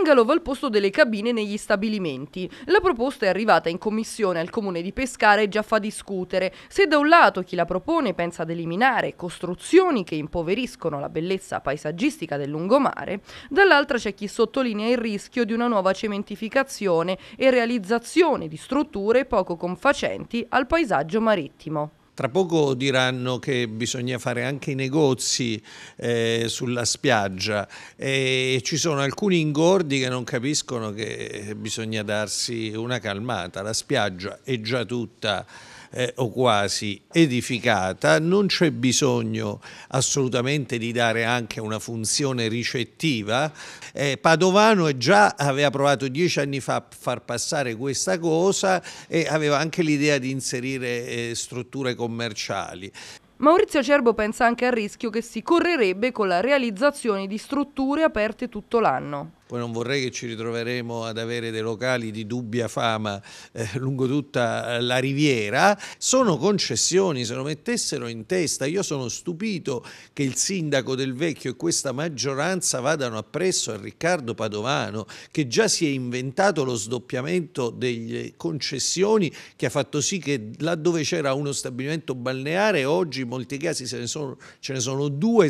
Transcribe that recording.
Strangalo al posto delle cabine negli stabilimenti. La proposta è arrivata in commissione al comune di Pescara e già fa discutere. Se da un lato chi la propone pensa ad eliminare costruzioni che impoveriscono la bellezza paesaggistica del lungomare, dall'altra c'è chi sottolinea il rischio di una nuova cementificazione e realizzazione di strutture poco confacenti al paesaggio marittimo. Tra poco diranno che bisogna fare anche i negozi eh, sulla spiaggia e ci sono alcuni ingordi che non capiscono che bisogna darsi una calmata. La spiaggia è già tutta eh, o quasi edificata, non c'è bisogno assolutamente di dare anche una funzione ricettiva. Eh, Padovano già aveva provato dieci anni fa a far passare questa cosa e aveva anche l'idea di inserire eh, strutture commerciali. Maurizio Cerbo pensa anche al rischio che si correrebbe con la realizzazione di strutture aperte tutto l'anno poi non vorrei che ci ritroveremo ad avere dei locali di dubbia fama eh, lungo tutta eh, la riviera, sono concessioni, se lo mettessero in testa, io sono stupito che il sindaco del Vecchio e questa maggioranza vadano appresso a Riccardo Padovano, che già si è inventato lo sdoppiamento delle concessioni che ha fatto sì che laddove c'era uno stabilimento balneare, oggi in molti casi ne sono, ce ne sono due.